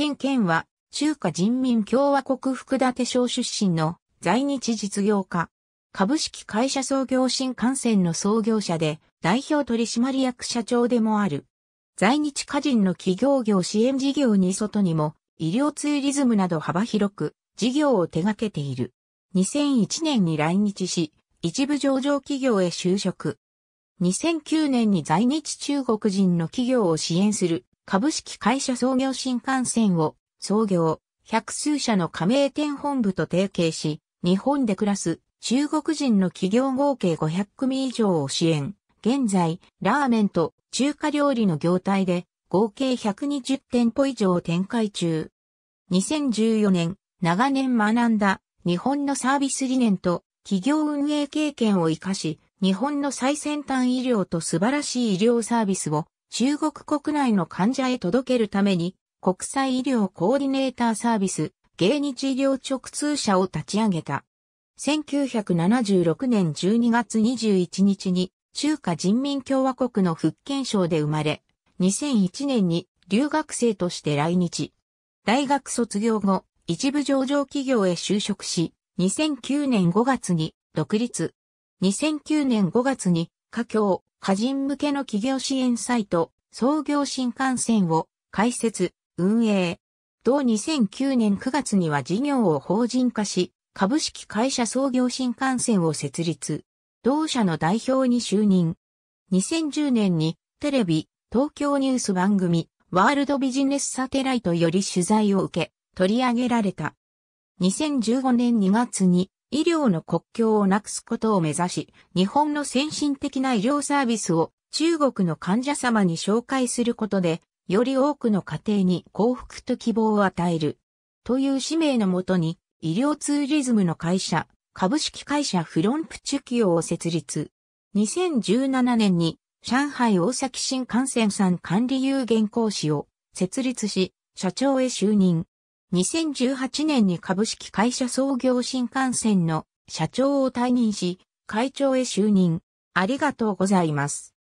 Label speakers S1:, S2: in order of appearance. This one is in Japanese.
S1: 陳健は、中華人民共和国福建省出身の在日実業家。株式会社創業新幹線の創業者で、代表取締役社長でもある。在日家人の企業業支援事業に外にも、医療ツーリズムなど幅広く、事業を手掛けている。2001年に来日し、一部上場企業へ就職。2009年に在日中国人の企業を支援する株式会社創業新幹線を創業、百数社の加盟店本部と提携し、日本で暮らす中国人の企業合計500組以上を支援。現在、ラーメンと中華料理の業態で合計120店舗以上を展開中。2014年、長年学んだ日本のサービス理念と企業運営経験を活かし、日本の最先端医療と素晴らしい医療サービスを中国国内の患者へ届けるために、国際医療コーディネーターサービス、芸日医療直通社を立ち上げた。1976年12月21日に、中華人民共和国の福建省で生まれ、2001年に留学生として来日。大学卒業後、一部上場企業へ就職し、2009年5月に独立。2009年5月に、華僑家人向けの企業支援サイト、創業新幹線を開設、運営。同2009年9月には事業を法人化し、株式会社創業新幹線を設立。同社の代表に就任。2010年にテレビ、東京ニュース番組、ワールドビジネスサテライトより取材を受け、取り上げられた。2015年2月に医療の国境をなくすことを目指し、日本の先進的な医療サービスを中国の患者様に紹介することで、より多くの家庭に幸福と希望を与える。という使命のもとに、医療ツーリズムの会社、株式会社フロンプチュキオを設立。2017年に、上海大崎新幹線産管理有限講師を設立し、社長へ就任。2018年に株式会社創業新幹線の社長を退任し、会長へ就任。ありがとうございます。